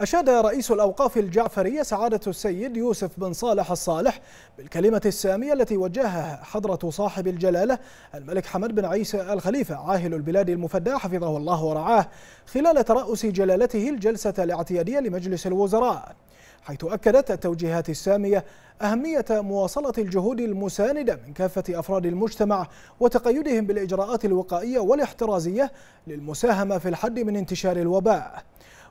أشاد رئيس الأوقاف الجعفرية سعادة السيد يوسف بن صالح الصالح بالكلمة السامية التي وجهها حضرة صاحب الجلالة الملك حمد بن عيسى الخليفة عاهل البلاد المفدى حفظه الله ورعاه خلال ترأس جلالته الجلسة الاعتيادية لمجلس الوزراء حيث أكدت التوجيهات السامية أهمية مواصلة الجهود المساندة من كافة أفراد المجتمع وتقيدهم بالإجراءات الوقائية والاحترازية للمساهمة في الحد من انتشار الوباء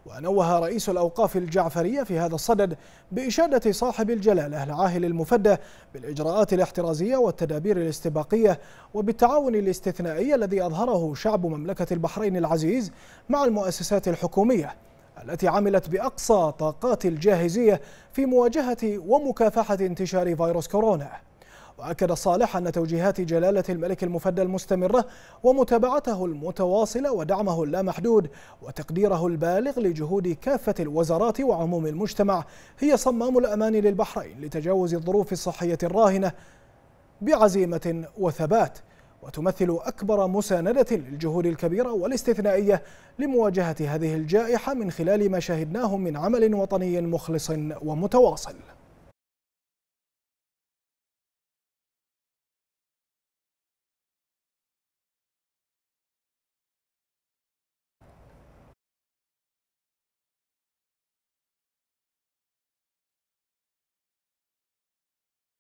ونوه رئيس الأوقاف الجعفرية في هذا الصدد بإشادة صاحب الجلالة العاهل المفدى بالإجراءات الاحترازية والتدابير الاستباقية وبالتعاون الاستثنائي الذي أظهره شعب مملكة البحرين العزيز مع المؤسسات الحكومية التي عملت بأقصى طاقات الجاهزية في مواجهة ومكافحة انتشار فيروس كورونا وأكد صالح أن توجيهات جلالة الملك المفدى المستمرة ومتابعته المتواصلة ودعمه اللامحدود وتقديره البالغ لجهود كافة الوزارات وعموم المجتمع هي صمام الأمان للبحرين لتجاوز الظروف الصحية الراهنة بعزيمة وثبات وتمثل أكبر مساندة للجهود الكبيرة والاستثنائية لمواجهة هذه الجائحة من خلال ما شاهدناه من عمل وطني مخلص ومتواصل